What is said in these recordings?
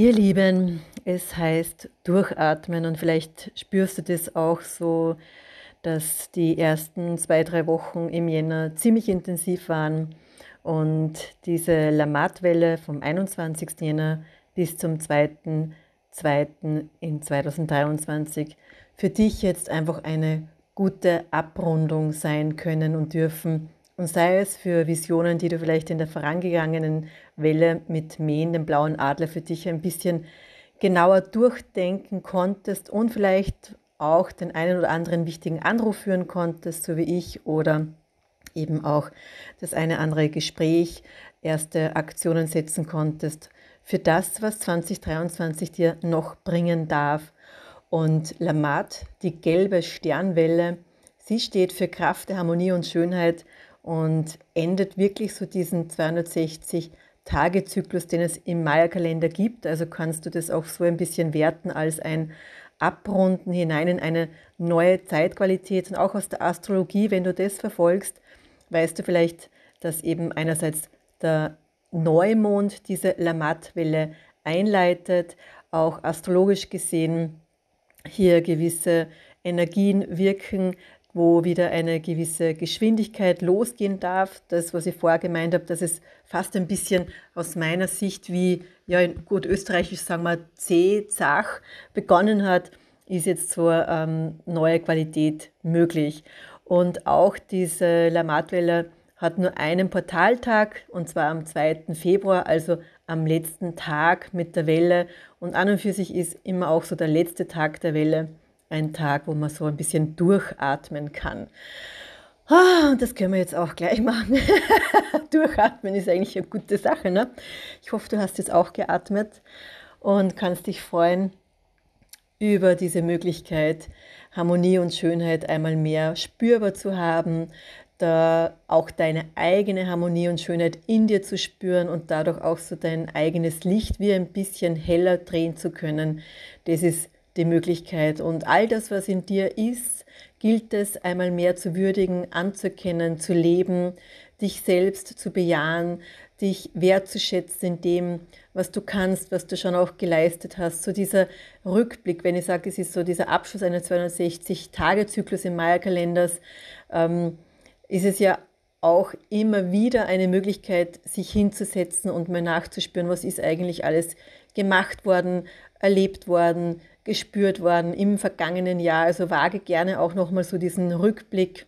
Ihr Lieben, es heißt durchatmen und vielleicht spürst du das auch so, dass die ersten zwei, drei Wochen im Jänner ziemlich intensiv waren und diese Lamatwelle vom 21. Jänner bis zum 2. 2. in 2023 für dich jetzt einfach eine gute Abrundung sein können und dürfen und sei es für Visionen, die du vielleicht in der vorangegangenen Welle mit Mähen, dem blauen Adler, für dich ein bisschen genauer durchdenken konntest und vielleicht auch den einen oder anderen wichtigen Anruf führen konntest, so wie ich, oder eben auch das eine andere Gespräch, erste Aktionen setzen konntest für das, was 2023 dir noch bringen darf. Und Lamat, die gelbe Sternwelle, sie steht für Kraft, Harmonie und Schönheit und endet wirklich so diesen 260 tage zyklus den es im Maya-Kalender gibt. Also kannst du das auch so ein bisschen werten als ein Abrunden hinein in eine neue Zeitqualität. Und auch aus der Astrologie, wenn du das verfolgst, weißt du vielleicht, dass eben einerseits der Neumond diese Lamat-Welle einleitet, auch astrologisch gesehen hier gewisse Energien wirken, wo wieder eine gewisse Geschwindigkeit losgehen darf. Das, was ich vorher gemeint habe, dass es fast ein bisschen aus meiner Sicht wie, ja, in gut österreichisch sagen wir, C-Zach begonnen hat, ist jetzt so eine ähm, neue Qualität möglich. Und auch diese Lamatwelle hat nur einen Portaltag, und zwar am 2. Februar, also am letzten Tag mit der Welle. Und an und für sich ist immer auch so der letzte Tag der Welle ein Tag, wo man so ein bisschen durchatmen kann. Ah, und das können wir jetzt auch gleich machen. Durchatmen ist eigentlich eine gute Sache. Ne? Ich hoffe, du hast jetzt auch geatmet und kannst dich freuen über diese Möglichkeit, Harmonie und Schönheit einmal mehr spürbar zu haben, da auch deine eigene Harmonie und Schönheit in dir zu spüren und dadurch auch so dein eigenes Licht wie ein bisschen heller drehen zu können. Das ist die Möglichkeit. Und all das, was in dir ist, gilt es einmal mehr zu würdigen, anzukennen, zu leben, dich selbst zu bejahen, dich wertzuschätzen in dem, was du kannst, was du schon auch geleistet hast. So dieser Rückblick, wenn ich sage, es ist so dieser Abschluss eines 260-Tage-Zyklus im Maya-Kalenders, ähm, ist es ja auch immer wieder eine Möglichkeit, sich hinzusetzen und mal nachzuspüren, was ist eigentlich alles gemacht worden, erlebt worden, gespürt worden im vergangenen Jahr. Also wage gerne auch nochmal so diesen Rückblick,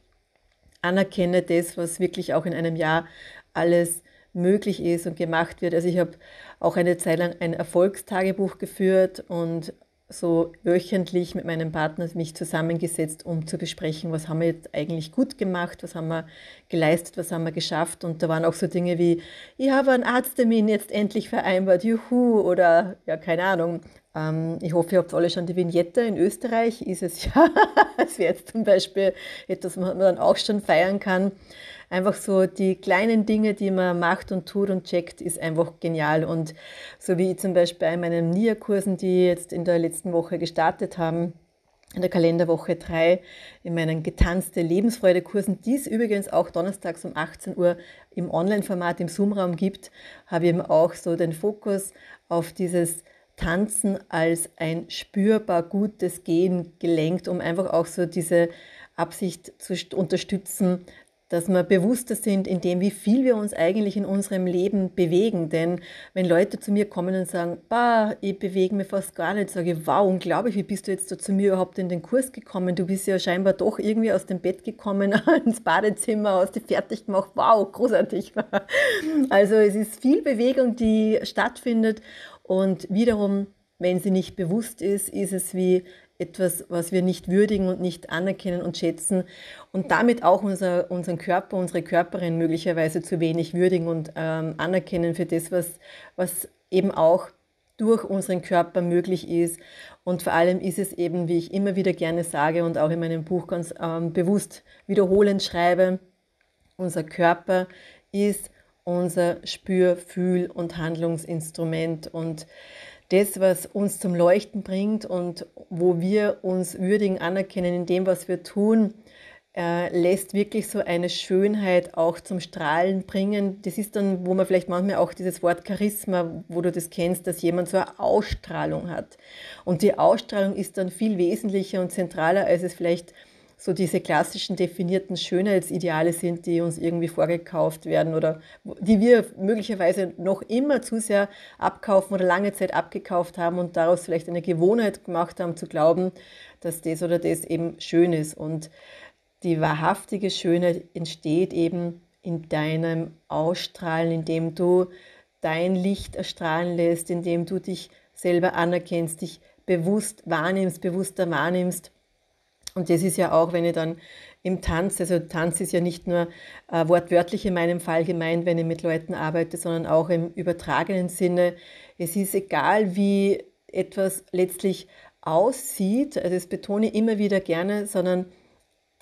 anerkenne das, was wirklich auch in einem Jahr alles möglich ist und gemacht wird. Also ich habe auch eine Zeit lang ein Erfolgstagebuch geführt und so wöchentlich mit meinem Partner mich zusammengesetzt, um zu besprechen, was haben wir jetzt eigentlich gut gemacht, was haben wir geleistet, was haben wir geschafft. Und da waren auch so Dinge wie, ich habe einen Arzttermin jetzt endlich vereinbart, juhu, oder ja, keine Ahnung, ähm, ich hoffe, ihr habt alle schon die Vignette. In Österreich ist es ja, es wäre jetzt zum Beispiel etwas, was man dann auch schon feiern kann. Einfach so die kleinen Dinge, die man macht und tut und checkt, ist einfach genial. Und so wie ich zum Beispiel in meinen NIA-Kursen, die jetzt in der letzten Woche gestartet haben, in der Kalenderwoche 3 in meinen getanzte Lebensfreude-Kursen, die es übrigens auch donnerstags um 18 Uhr im Online-Format im Zoom-Raum gibt, habe ich eben auch so den Fokus auf dieses Tanzen als ein spürbar gutes Gehen gelenkt, um einfach auch so diese Absicht zu unterstützen, dass wir bewusster sind in dem, wie viel wir uns eigentlich in unserem Leben bewegen. Denn wenn Leute zu mir kommen und sagen, bah, ich bewege mich fast gar nicht, sage ich, wow, unglaublich, wie bist du jetzt so zu mir überhaupt in den Kurs gekommen? Du bist ja scheinbar doch irgendwie aus dem Bett gekommen, ins Badezimmer, hast dich fertig gemacht, wow, großartig. Also es ist viel Bewegung, die stattfindet und wiederum, wenn sie nicht bewusst ist, ist es wie etwas, was wir nicht würdigen und nicht anerkennen und schätzen und damit auch unser, unseren Körper, unsere Körperin möglicherweise zu wenig würdigen und ähm, anerkennen für das, was, was eben auch durch unseren Körper möglich ist. Und vor allem ist es eben, wie ich immer wieder gerne sage und auch in meinem Buch ganz ähm, bewusst wiederholend schreibe, unser Körper ist unser Spür-, Fühl- und Handlungsinstrument und das, was uns zum Leuchten bringt und wo wir uns würdigen anerkennen in dem, was wir tun, äh, lässt wirklich so eine Schönheit auch zum Strahlen bringen. Das ist dann, wo man vielleicht manchmal auch dieses Wort Charisma, wo du das kennst, dass jemand so eine Ausstrahlung hat. Und die Ausstrahlung ist dann viel wesentlicher und zentraler, als es vielleicht so diese klassischen definierten Schönheitsideale sind, die uns irgendwie vorgekauft werden oder die wir möglicherweise noch immer zu sehr abkaufen oder lange Zeit abgekauft haben und daraus vielleicht eine Gewohnheit gemacht haben, zu glauben, dass das oder das eben schön ist. Und die wahrhaftige Schönheit entsteht eben in deinem Ausstrahlen, indem du dein Licht erstrahlen lässt, indem du dich selber anerkennst, dich bewusst wahrnimmst, bewusster wahrnimmst und das ist ja auch, wenn ich dann im Tanz, also Tanz ist ja nicht nur äh, wortwörtlich in meinem Fall gemeint, wenn ich mit Leuten arbeite, sondern auch im übertragenen Sinne. Es ist egal, wie etwas letztlich aussieht, also das betone ich immer wieder gerne, sondern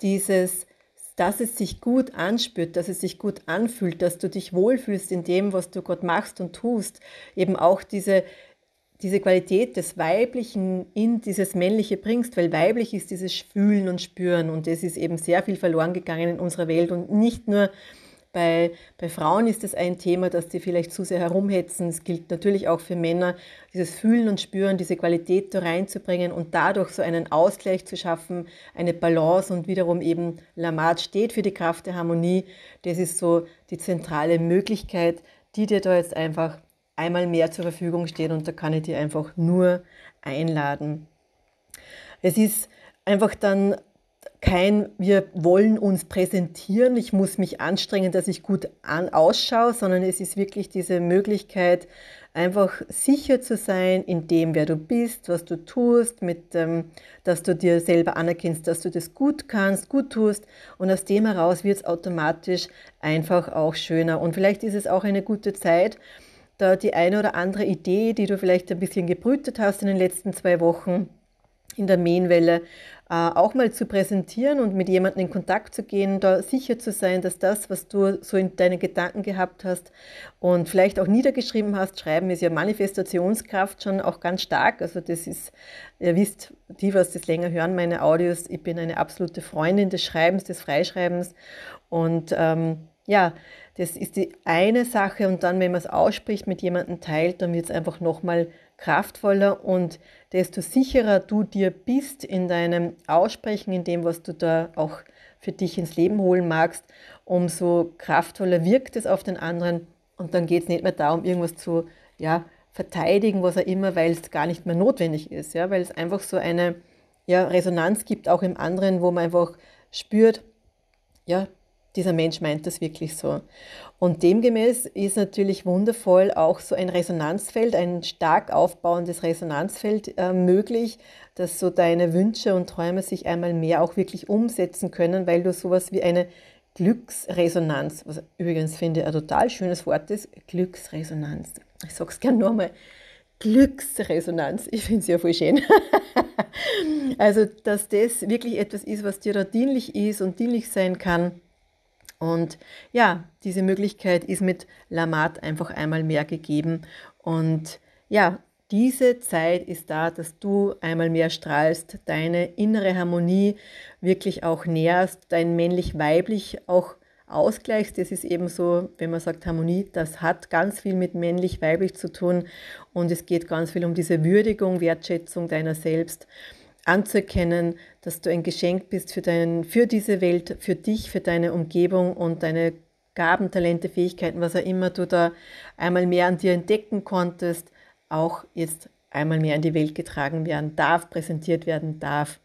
dieses, dass es sich gut anspürt, dass es sich gut anfühlt, dass du dich wohlfühlst in dem, was du Gott machst und tust, eben auch diese diese Qualität des Weiblichen in dieses Männliche bringst, weil weiblich ist dieses Fühlen und Spüren und es ist eben sehr viel verloren gegangen in unserer Welt und nicht nur bei, bei Frauen ist das ein Thema, dass die vielleicht zu sehr herumhetzen. Es gilt natürlich auch für Männer, dieses Fühlen und Spüren, diese Qualität da reinzubringen und dadurch so einen Ausgleich zu schaffen, eine Balance und wiederum eben Lamarck steht für die Kraft der Harmonie. Das ist so die zentrale Möglichkeit, die dir da jetzt einfach einmal mehr zur Verfügung stehen und da kann ich dir einfach nur einladen. Es ist einfach dann kein, wir wollen uns präsentieren, ich muss mich anstrengen, dass ich gut an, ausschaue, sondern es ist wirklich diese Möglichkeit, einfach sicher zu sein in dem, wer du bist, was du tust, mit, ähm, dass du dir selber anerkennst, dass du das gut kannst, gut tust. Und aus dem heraus wird es automatisch einfach auch schöner. Und vielleicht ist es auch eine gute Zeit, da die eine oder andere Idee, die du vielleicht ein bisschen gebrütet hast in den letzten zwei Wochen in der Mähenwelle, äh, auch mal zu präsentieren und mit jemandem in Kontakt zu gehen, da sicher zu sein, dass das, was du so in deinen Gedanken gehabt hast und vielleicht auch niedergeschrieben hast, schreiben ist ja Manifestationskraft schon auch ganz stark. Also das ist, ihr wisst, die, was das länger hören, meine Audios, ich bin eine absolute Freundin des Schreibens, des Freischreibens und ähm, ja, das ist die eine Sache und dann, wenn man es ausspricht, mit jemandem teilt, dann wird es einfach nochmal kraftvoller und desto sicherer du dir bist in deinem Aussprechen, in dem, was du da auch für dich ins Leben holen magst, umso kraftvoller wirkt es auf den anderen und dann geht es nicht mehr darum, irgendwas zu ja, verteidigen, was auch immer, weil es gar nicht mehr notwendig ist, ja, weil es einfach so eine ja, Resonanz gibt, auch im anderen, wo man einfach spürt, ja, dieser Mensch meint das wirklich so. Und demgemäß ist natürlich wundervoll auch so ein Resonanzfeld, ein stark aufbauendes Resonanzfeld äh, möglich, dass so deine Wünsche und Träume sich einmal mehr auch wirklich umsetzen können, weil du sowas wie eine Glücksresonanz, was übrigens finde ich ein total schönes Wort ist, Glücksresonanz. Ich sage es gerne nochmal. Glücksresonanz. Ich finde es ja voll schön. also, dass das wirklich etwas ist, was dir da dienlich ist und dienlich sein kann, und ja, diese Möglichkeit ist mit Lamat einfach einmal mehr gegeben. Und ja, diese Zeit ist da, dass du einmal mehr strahlst, deine innere Harmonie wirklich auch näherst, dein männlich-weiblich auch ausgleichst. Das ist eben so, wenn man sagt Harmonie, das hat ganz viel mit männlich-weiblich zu tun und es geht ganz viel um diese Würdigung, Wertschätzung deiner selbst anzuerkennen, dass du ein Geschenk bist für, deinen, für diese Welt, für dich, für deine Umgebung und deine Gaben, Talente, Fähigkeiten, was auch immer du da einmal mehr an dir entdecken konntest, auch jetzt einmal mehr in die Welt getragen werden darf, präsentiert werden darf.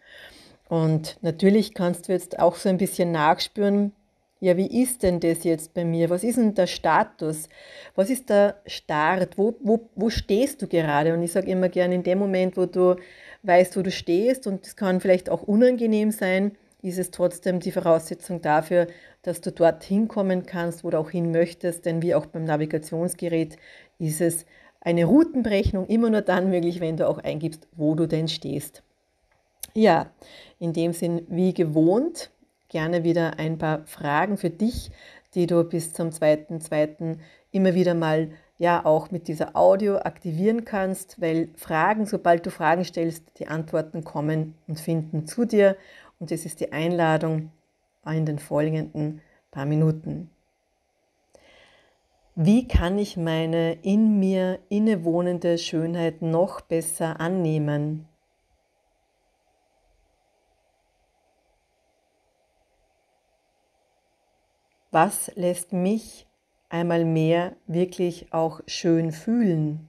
Und natürlich kannst du jetzt auch so ein bisschen nachspüren, ja, wie ist denn das jetzt bei mir? Was ist denn der Status? Was ist der Start? Wo, wo, wo stehst du gerade? Und ich sage immer gerne, in dem Moment, wo du weißt, wo du stehst und es kann vielleicht auch unangenehm sein, ist es trotzdem die Voraussetzung dafür, dass du dorthin kommen kannst, wo du auch hin möchtest. Denn wie auch beim Navigationsgerät ist es eine Routenberechnung immer nur dann möglich, wenn du auch eingibst, wo du denn stehst. Ja, in dem Sinn, wie gewohnt, gerne wieder ein paar Fragen für dich, die du bis zum 2.2. immer wieder mal ja auch mit dieser Audio aktivieren kannst, weil Fragen, sobald du Fragen stellst, die Antworten kommen und finden zu dir. Und das ist die Einladung in den folgenden paar Minuten. Wie kann ich meine in mir innewohnende Schönheit noch besser annehmen? Was lässt mich einmal mehr wirklich auch schön fühlen.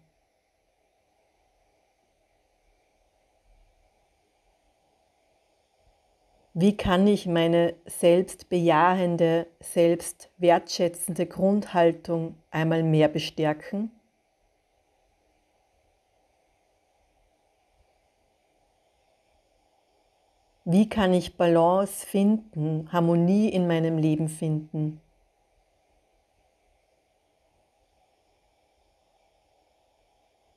Wie kann ich meine selbstbejahende, selbstwertschätzende Grundhaltung einmal mehr bestärken? Wie kann ich Balance finden, Harmonie in meinem Leben finden?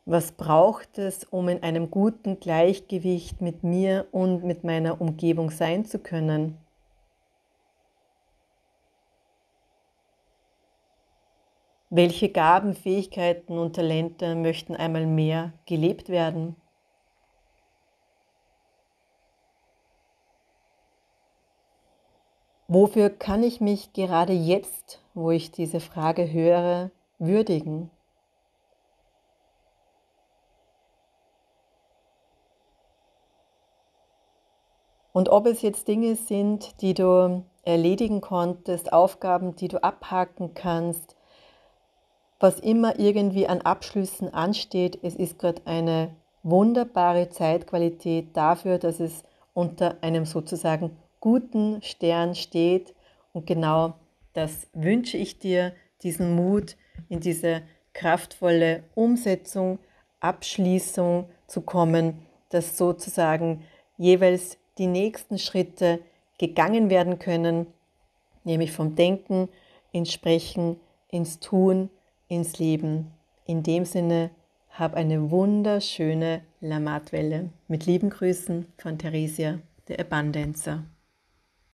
was braucht es, um in einem guten Gleichgewicht mit mir und mit meiner Umgebung sein zu können? Welche Gaben, Fähigkeiten und Talente möchten einmal mehr gelebt werden? Wofür kann ich mich gerade jetzt, wo ich diese Frage höre, würdigen? Und ob es jetzt Dinge sind, die du erledigen konntest, Aufgaben, die du abhaken kannst, was immer irgendwie an Abschlüssen ansteht, es ist gerade eine wunderbare Zeitqualität dafür, dass es unter einem sozusagen guten Stern steht. Und genau das wünsche ich dir, diesen Mut in diese kraftvolle Umsetzung, Abschließung zu kommen, dass sozusagen jeweils die nächsten Schritte gegangen werden können, nämlich vom Denken ins Sprechen, ins Tun, ins Leben. In dem Sinne, hab eine wunderschöne Lamatwelle. Mit lieben Grüßen von Theresia, der Abundancer.